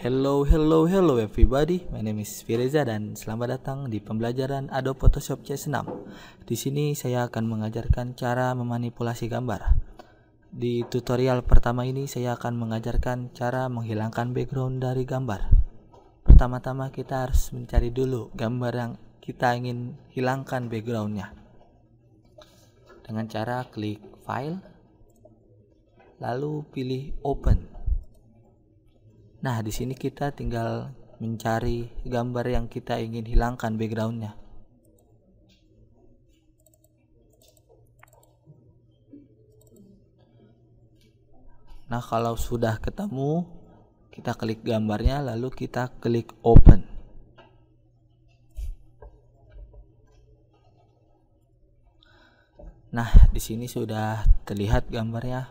Hello, hello, hello everybody. My name is Fireza dan selamat datang di pembelajaran Adobe Photoshop CS6. Di sini saya akan mengajarkan cara memanipulasi gambar. Di tutorial pertama ini saya akan mengajarkan cara menghilangkan background dari gambar. Pertama-tama kita harus mencari dulu gambar yang kita ingin hilangkan backgroundnya. Dengan cara klik file, lalu pilih open. Nah, di sini kita tinggal mencari gambar yang kita ingin hilangkan backgroundnya. Nah, kalau sudah ketemu, kita klik gambarnya, lalu kita klik open. Nah, di sini sudah terlihat gambarnya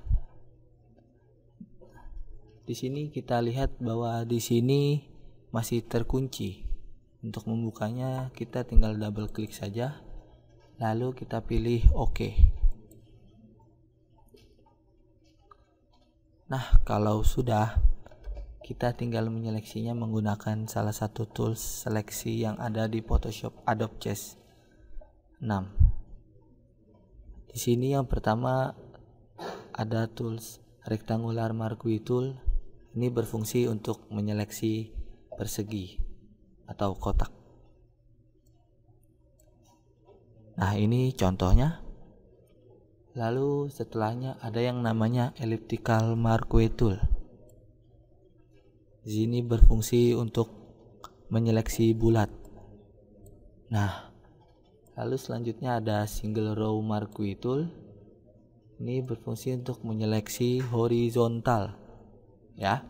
di sini kita lihat bahwa di sini masih terkunci. Untuk membukanya kita tinggal double klik saja. Lalu kita pilih OK. Nah, kalau sudah kita tinggal menyeleksinya menggunakan salah satu tools seleksi yang ada di Photoshop Adobe cs 6. Di sini yang pertama ada tools rectangular marquee tool ini berfungsi untuk menyeleksi persegi atau kotak. Nah, ini contohnya. Lalu setelahnya ada yang namanya elliptical marquee tool. Ini berfungsi untuk menyeleksi bulat. Nah, lalu selanjutnya ada single row marquee tool. Ini berfungsi untuk menyeleksi horizontal ya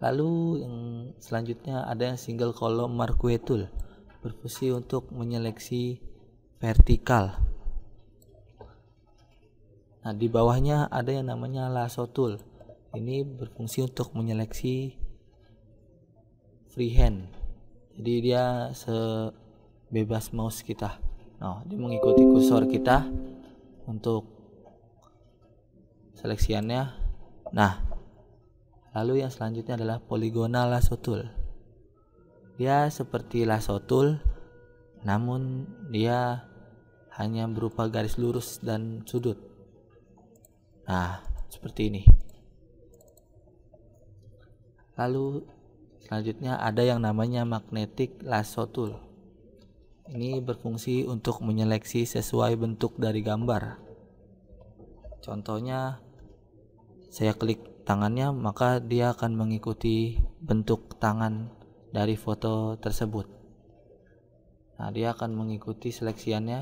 lalu yang selanjutnya ada yang single column marquetul berfungsi untuk menyeleksi vertikal nah di bawahnya ada yang namanya lasso tool ini berfungsi untuk menyeleksi freehand jadi dia sebebas mouse kita nah dia mengikuti kursor kita untuk seleksiannya nah Lalu yang selanjutnya adalah poligonal lasotul. Dia ya, seperti lasotul, namun dia hanya berupa garis lurus dan sudut. Nah, seperti ini. Lalu selanjutnya ada yang namanya magnetic lasotul. Ini berfungsi untuk menyeleksi sesuai bentuk dari gambar. Contohnya saya klik tangannya, maka dia akan mengikuti bentuk tangan dari foto tersebut. Nah, dia akan mengikuti seleksiannya.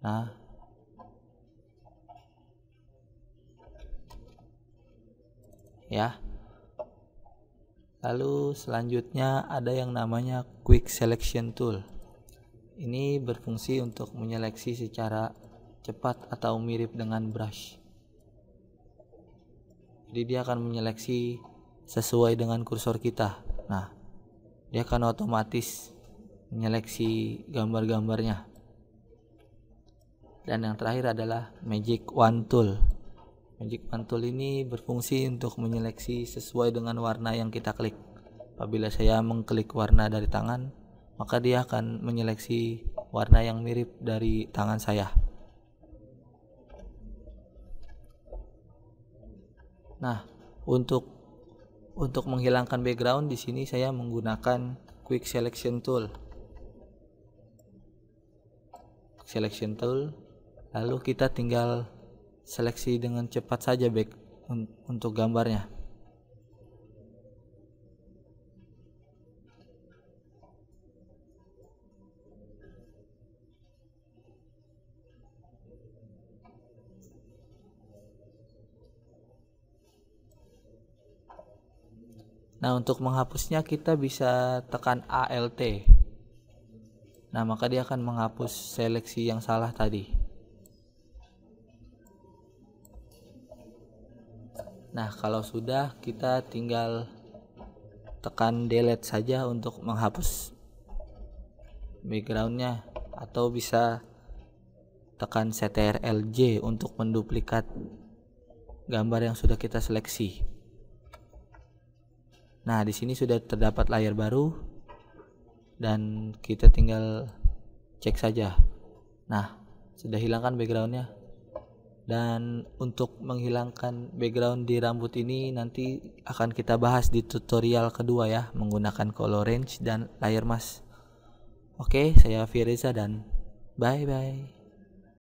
Nah, ya. Lalu selanjutnya ada yang namanya quick selection tool. Ini berfungsi untuk menyeleksi secara cepat atau mirip dengan brush jadi dia akan menyeleksi sesuai dengan kursor kita nah dia akan otomatis menyeleksi gambar-gambarnya dan yang terakhir adalah magic one tool magic one tool ini berfungsi untuk menyeleksi sesuai dengan warna yang kita klik apabila saya mengklik warna dari tangan maka dia akan menyeleksi warna yang mirip dari tangan saya Nah, untuk untuk menghilangkan background di sini saya menggunakan quick selection tool. Selection tool. Lalu kita tinggal seleksi dengan cepat saja back untuk gambarnya. Nah, untuk menghapusnya kita bisa tekan ALT. Nah, maka dia akan menghapus seleksi yang salah tadi. Nah, kalau sudah kita tinggal tekan delete saja untuk menghapus backgroundnya atau bisa tekan CTRL J untuk menduplikat gambar yang sudah kita seleksi. Nah, di sini sudah terdapat layar baru dan kita tinggal cek saja. Nah, sudah hilangkan backgroundnya. Dan untuk menghilangkan background di rambut ini nanti akan kita bahas di tutorial kedua ya menggunakan color range dan layer mask. Oke, saya Firiza dan bye bye.